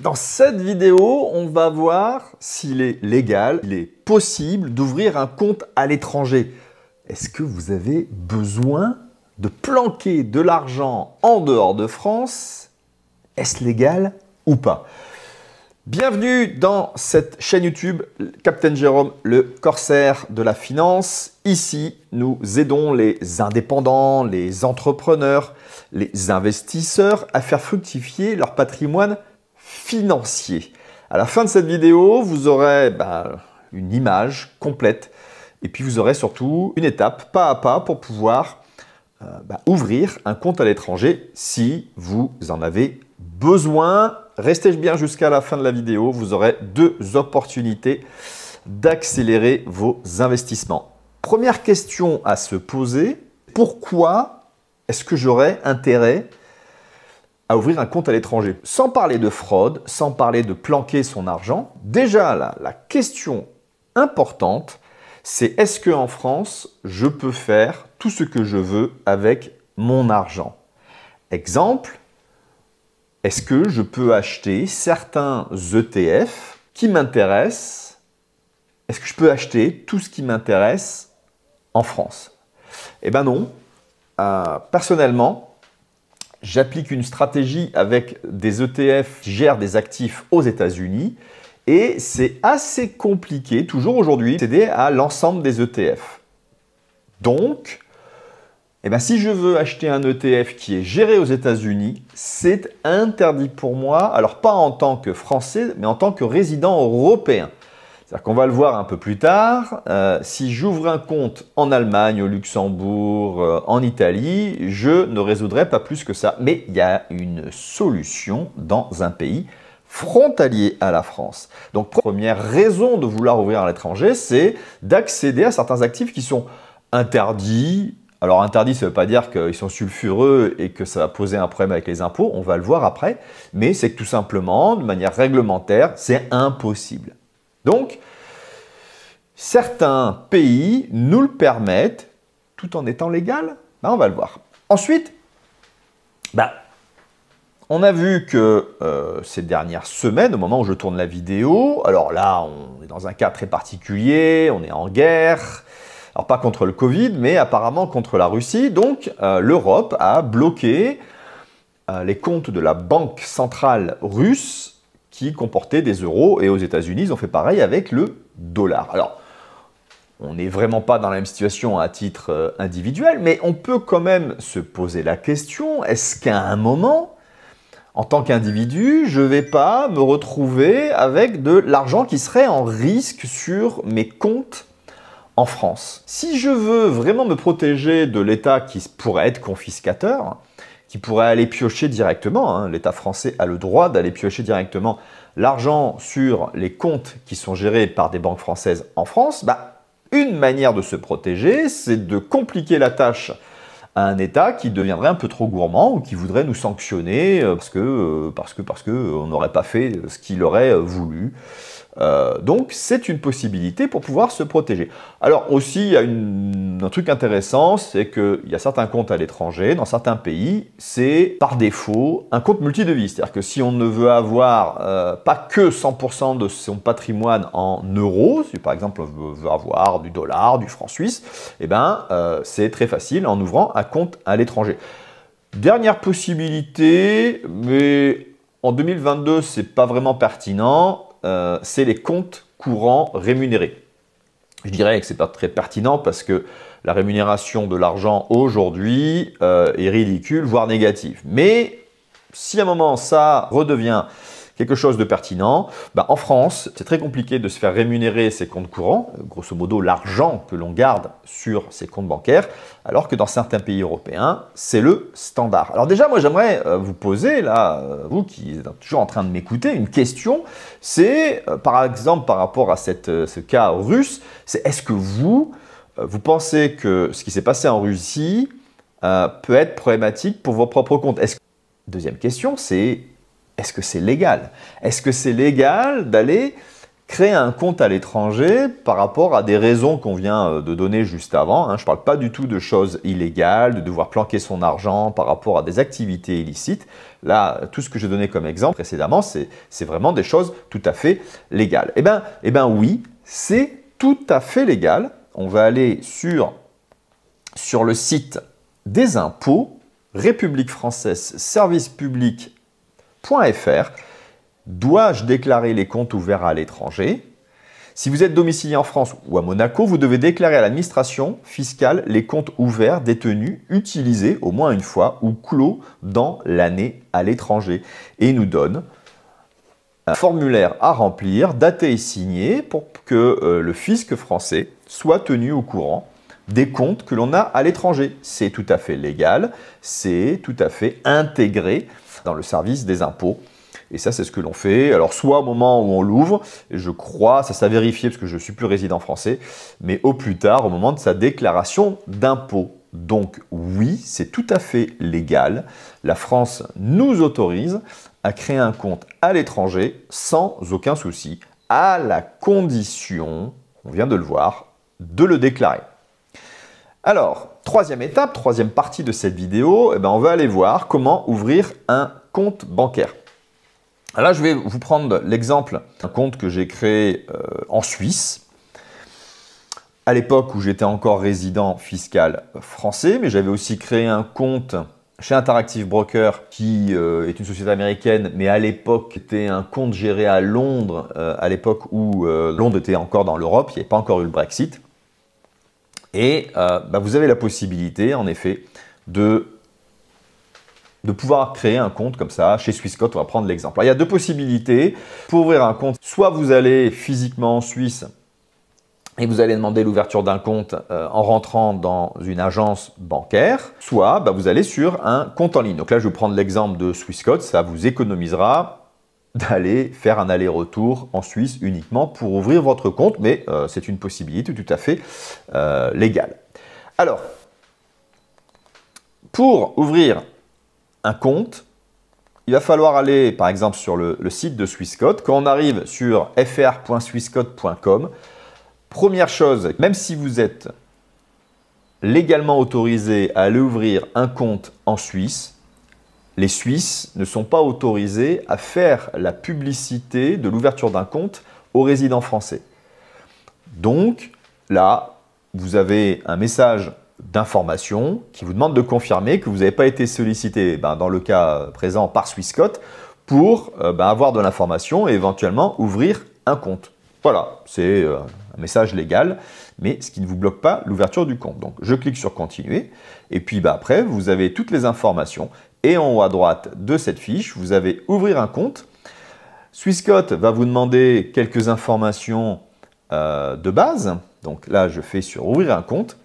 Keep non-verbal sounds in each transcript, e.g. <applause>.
Dans cette vidéo, on va voir s'il est légal, il est possible d'ouvrir un compte à l'étranger. Est-ce que vous avez besoin de planquer de l'argent en dehors de France Est-ce légal ou pas Bienvenue dans cette chaîne YouTube Captain Jérôme, le corsaire de la finance. Ici, nous aidons les indépendants, les entrepreneurs, les investisseurs à faire fructifier leur patrimoine financier. À la fin de cette vidéo, vous aurez bah, une image complète et puis vous aurez surtout une étape pas à pas pour pouvoir euh, bah, ouvrir un compte à l'étranger si vous en avez besoin. Restez bien jusqu'à la fin de la vidéo, vous aurez deux opportunités d'accélérer vos investissements. Première question à se poser, pourquoi est-ce que j'aurais intérêt à ouvrir un compte à l'étranger. Sans parler de fraude, sans parler de planquer son argent, déjà là, la question importante, c'est est-ce que en France, je peux faire tout ce que je veux avec mon argent Exemple, est-ce que je peux acheter certains ETF qui m'intéressent Est-ce que je peux acheter tout ce qui m'intéresse en France Eh ben non. Euh, personnellement, j'applique une stratégie avec des ETF qui gèrent des actifs aux États-Unis. Et c'est assez compliqué, toujours aujourd'hui, d'accéder à l'ensemble des ETF. Donc, eh ben, si je veux acheter un ETF qui est géré aux États-Unis, c'est interdit pour moi, alors pas en tant que Français, mais en tant que résident européen. C'est-à-dire qu'on va le voir un peu plus tard, euh, si j'ouvre un compte en Allemagne, au Luxembourg, euh, en Italie, je ne résoudrai pas plus que ça. Mais il y a une solution dans un pays frontalier à la France. Donc première raison de vouloir ouvrir à l'étranger, c'est d'accéder à certains actifs qui sont interdits. Alors interdit, ça ne veut pas dire qu'ils sont sulfureux et que ça va poser un problème avec les impôts, on va le voir après, mais c'est que tout simplement, de manière réglementaire, c'est impossible. Donc, certains pays nous le permettent tout en étant légal bah, On va le voir. Ensuite, bah, on a vu que euh, ces dernières semaines, au moment où je tourne la vidéo, alors là, on est dans un cas très particulier, on est en guerre, alors pas contre le Covid, mais apparemment contre la Russie, donc euh, l'Europe a bloqué euh, les comptes de la Banque centrale russe qui comportait des euros. Et aux États-Unis, ils ont fait pareil avec le dollar. Alors, on n'est vraiment pas dans la même situation à titre euh, individuel, mais on peut quand même se poser la question, est-ce qu'à un moment, en tant qu'individu, je ne vais pas me retrouver avec de l'argent qui serait en risque sur mes comptes en France Si je veux vraiment me protéger de l'État qui pourrait être confiscateur, qui pourrait aller piocher directement. Hein. L'État français a le droit d'aller piocher directement l'argent sur les comptes qui sont gérés par des banques françaises en France. Bah, une manière de se protéger, c'est de compliquer la tâche à un État qui deviendrait un peu trop gourmand ou qui voudrait nous sanctionner euh, euh, parce que parce que parce euh, que on n'aurait pas fait ce qu'il aurait voulu. Euh, donc c'est une possibilité pour pouvoir se protéger. Alors aussi, il y a un truc intéressant, c'est qu'il y a certains comptes à l'étranger, dans certains pays, c'est par défaut un compte multidevise. C'est-à-dire que si on ne veut avoir euh, pas que 100% de son patrimoine en euros, si par exemple on veut avoir du dollar, du franc suisse, eh ben, euh, c'est très facile en ouvrant un compte à l'étranger. Dernière possibilité, mais en 2022, c'est pas vraiment pertinent. Euh, c'est les comptes courants rémunérés. Je dirais que ce c'est pas très pertinent parce que la rémunération de l'argent aujourd'hui euh, est ridicule, voire négative. Mais si à un moment ça redevient quelque chose de pertinent. Bah, en France, c'est très compliqué de se faire rémunérer ses comptes courants, grosso modo l'argent que l'on garde sur ses comptes bancaires, alors que dans certains pays européens, c'est le standard. Alors déjà, moi j'aimerais euh, vous poser, là, euh, vous qui êtes toujours en train de m'écouter, une question. C'est, euh, par exemple, par rapport à ce cas russe, c'est est-ce que vous, vous pensez que ce qui s'est passé en Russie peut être problématique pour vos propres comptes Deuxième question, c'est est-ce que c'est légal Est-ce que c'est légal d'aller créer un compte à l'étranger par rapport à des raisons qu'on vient euh, de donner juste avant. Hein? Je ne parle pas du tout de choses illégales, de devoir planquer son argent par rapport à des activités illicites. Là, tout ce que j'ai donné comme exemple précédemment, c'est vraiment des choses tout à fait légales. Eh bien eh ben oui, c'est tout à fait légal. On va aller sur, sur le site des impôts, République française, service public .fr. Dois-je déclarer les comptes ouverts à l'étranger Si vous êtes domicilié en France ou à Monaco, vous devez déclarer à l'administration fiscale les comptes ouverts, détenus, utilisés au moins une fois ou clos dans l'année à l'étranger. Et nous donne un formulaire à remplir, daté et signé, pour que euh, le fisc français soit tenu au courant des comptes que l'on a à l'étranger. C'est tout à fait légal, c'est tout à fait intégré dans le service des impôts. Et ça, c'est ce que l'on fait. Alors, soit au moment où on l'ouvre, je crois, ça s'est vérifié parce que je ne suis plus résident français, mais au plus tard, au moment de sa déclaration d'impôt. Donc oui, c'est tout à fait légal. La France nous autorise à créer un compte à l'étranger sans aucun souci, à la condition, on vient de le voir, de le déclarer. Alors, troisième étape, troisième partie de cette vidéo, eh ben, on va aller voir comment ouvrir un compte bancaire. Alors là, je vais vous prendre l'exemple d'un compte que j'ai créé euh, en Suisse, à l'époque où j'étais encore résident fiscal français, mais j'avais aussi créé un compte chez Interactive Broker, qui euh, est une société américaine, mais à l'époque était un compte géré à Londres, euh, à l'époque où Londres était encore dans l'Europe, il n'y avait pas encore eu le Brexit. Et euh, bah, vous avez la possibilité, en effet, de, pouvoir créer un compte comme ça chez Swissquote. On va prendre l'exemple. Il y a deux possibilités pour ouvrir un compte. Soit vous allez physiquement en Suisse et vous allez demander l'ouverture d'un compte euh, en rentrant dans une agence bancaire, soit bah, vous allez sur un compte en ligne. Donc là, je vais prendre l'exemple de Swissquote. Ça vous économisera d'aller faire un aller-retour en Suisse uniquement pour ouvrir votre compte, mais euh, c'est une possibilité tout à fait euh, légale. Alors, pour ouvrir un compte, il va falloir aller par exemple sur le, site de Swissquote. Quand on arrive sur fr.swisscode.com, première chose, même si vous êtes légalement autorisé à aller ouvrir un compte en Suisse, les Suisses ne sont pas autorisés à faire la publicité de l'ouverture d'un compte aux résidents français. Donc, là, vous avez un message d'information qui vous demande de confirmer que vous n'avez pas été sollicité, eh ben, dans le cas présent par Swissquote, pour euh, ben, avoir de l'information et éventuellement ouvrir un compte. Voilà, c'est euh, un message légal, mais ce qui ne vous bloque pas l'ouverture du compte. Donc, je clique sur continuer, et puis ben, après, vous avez toutes les informations et en haut à droite de cette fiche, vous avez ouvrir un compte. Swissquote va vous demander quelques informations euh, de base. Donc là, je fais sur ouvrir un compte.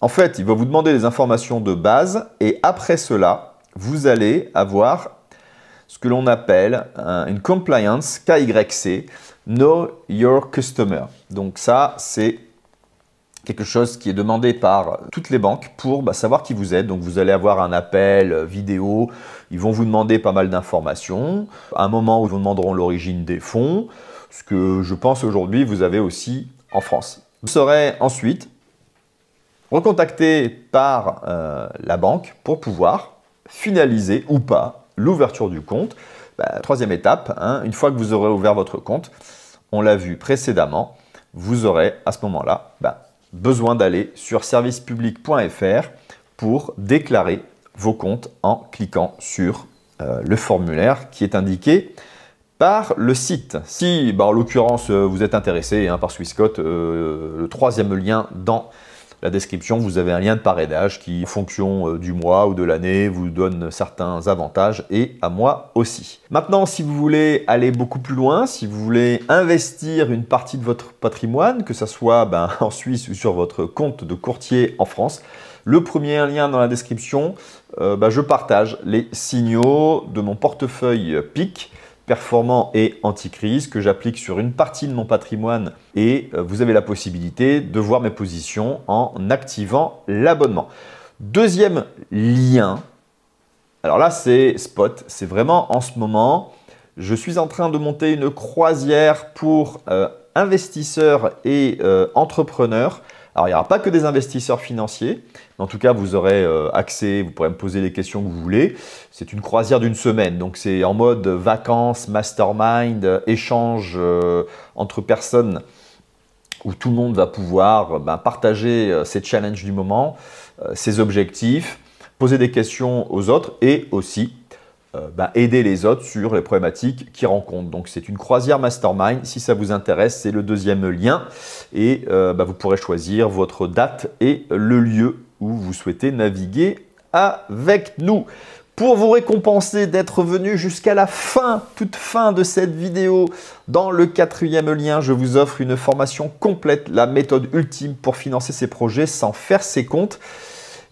En fait, il va vous demander des informations de base et après cela, vous allez avoir ce que l'on appelle euh, une compliance KYC, Know Your Customer. Donc ça, c'est quelque chose qui est demandé par toutes les banques pour bah, savoir qui vous êtes. Donc vous allez avoir un appel vidéo, ils vont vous demander pas mal d'informations, à un moment où ils vous demanderont l'origine des fonds, ce que je pense aujourd'hui vous avez aussi en France. Vous serez ensuite recontacté par euh, la banque pour pouvoir finaliser ou pas l'ouverture du compte. Bah, troisième étape, hein, une fois que vous aurez ouvert votre compte, on l'a vu précédemment, vous aurez à ce moment-là bah, besoin d'aller sur servicepublic.fr pour déclarer vos comptes en cliquant sur euh, le formulaire qui est indiqué par le site. Si, bah, en l'occurrence, euh, vous êtes intéressé hein, par Swissquote, euh, le troisième lien dans la description, vous avez un lien de parrainage qui, en fonction euh, du mois ou de l'année, vous donne certains avantages et à moi aussi. Maintenant, si vous voulez aller beaucoup plus loin, si vous voulez investir une partie de votre patrimoine, que ce soit ben, <laughs> en Suisse ou sur votre compte de courtier en France, le premier lien dans la description, euh, ben, je partage les signaux de mon portefeuille PIC performant et anti-crise que j'applique sur une partie de mon patrimoine et euh, vous avez la possibilité de voir mes positions en activant l'abonnement. Deuxième lien, alors là c'est spot, c'est vraiment en ce moment, je suis en train de monter une croisière pour euh, investisseurs et euh, entrepreneurs alors, il n'y aura pas que des investisseurs financiers. En tout cas, vous aurez euh, accès, vous pourrez me poser les questions que vous voulez. C'est une croisière d'une semaine. Donc, c'est en mode vacances, mastermind, euh, échange euh, entre personnes où tout le monde va pouvoir ben, partager ses challenges du moment, ses objectifs, poser des questions aux autres et aussi euh, bah, aider les autres sur les problématiques qu'ils rencontrent. Donc c'est une croisière mastermind. Si ça vous intéresse, c'est le deuxième lien. Et euh, bah, vous pourrez choisir votre date et le lieu où vous souhaitez naviguer avec nous. Pour vous récompenser d'être venu jusqu'à la fin, toute fin de cette vidéo, dans le quatrième lien, je vous offre une formation complète, la méthode ultime pour financer ses projets sans faire ses comptes.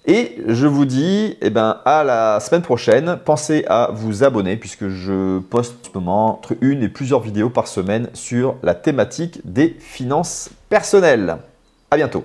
Et je vous dis eh ben, à la semaine prochaine. Pensez à vous abonner puisque je poste en ce moment entre une et plusieurs vidéos par semaine sur la thématique des finances personnelles. À bientôt.